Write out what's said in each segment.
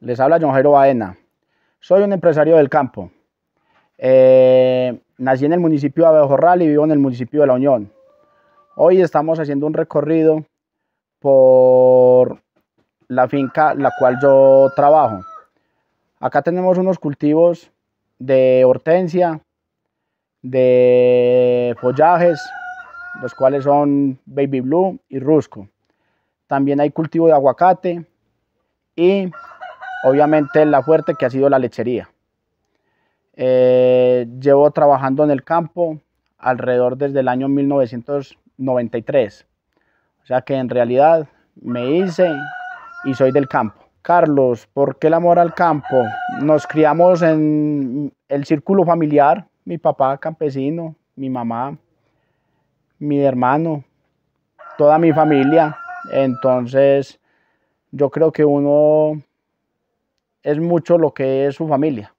Les habla John Jairo Baena. Soy un empresario del campo. Eh, nací en el municipio de Abejorral y vivo en el municipio de La Unión. Hoy estamos haciendo un recorrido por la finca la cual yo trabajo. Acá tenemos unos cultivos de hortensia, de follajes, los cuales son baby blue y rusco. También hay cultivo de aguacate y obviamente la fuerte que ha sido la lechería. Eh, llevo trabajando en el campo alrededor desde el año 1993. O sea que en realidad me hice y soy del campo. Carlos, ¿por qué el amor al campo? Nos criamos en el círculo familiar, mi papá campesino, mi mamá, mi hermano, toda mi familia. Entonces, yo creo que uno es mucho lo que es su familia.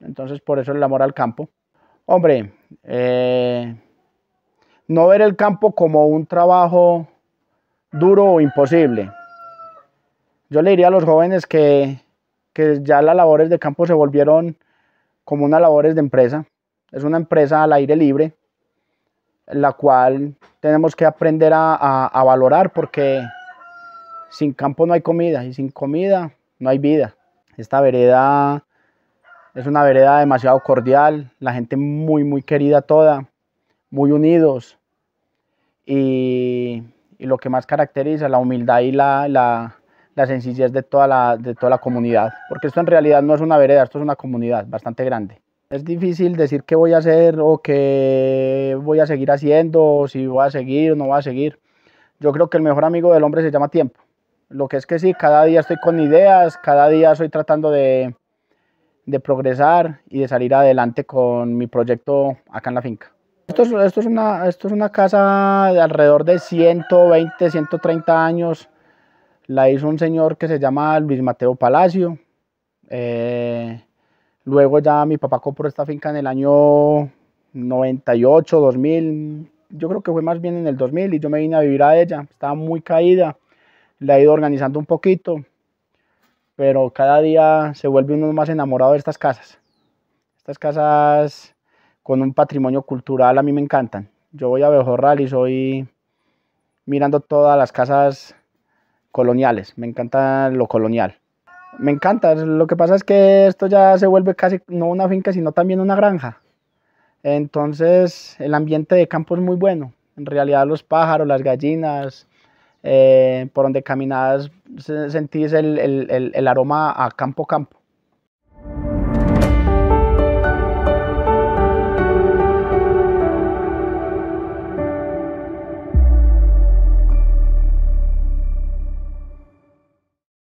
Entonces, por eso el amor al campo. Hombre, eh, no ver el campo como un trabajo duro o imposible. Yo le diría a los jóvenes que, ya las labores de campo se volvieron como unas labores de empresa. Es una empresa al aire libre, la cual tenemos que aprender a valorar porque sin campo no hay comida y sin comida no hay vida. Esta vereda es una vereda demasiado cordial, la gente muy, muy querida toda, muy unidos. Y, lo que más caracteriza la humildad y la, la, sencillez de toda la, de toda la comunidad. Porque esto en realidad no es una vereda, esto es una comunidad bastante grande. Es difícil decir qué voy a hacer o qué voy a seguir haciendo, si voy a seguir o no voy a seguir. Yo creo que el mejor amigo del hombre se llama tiempo. Lo que es que sí, cada día estoy con ideas, cada día estoy tratando de, de progresar y de salir adelante con mi proyecto acá en la finca. Esto es, esto es, una, esto es una casa de alrededor de 120, 130 años. La hizo un señor que se llama Luis Mateo Palacio. Eh, luego ya mi papá compró esta finca en el año 98, 2000. Yo creo que fue más bien en el 2000 y yo me vine a vivir a ella. Estaba muy caída la he ido organizando un poquito, pero cada día se vuelve uno más enamorado de estas casas. Estas casas con un patrimonio cultural a mí me encantan. Yo voy a Bejorral y soy mirando todas las casas coloniales. Me encanta lo colonial. Me encanta. Lo que pasa es que esto ya se vuelve casi no una finca, sino también una granja. Entonces el ambiente de campo es muy bueno. En realidad los pájaros, las gallinas, eh, por donde caminabas sentís el, el aroma a campo campo.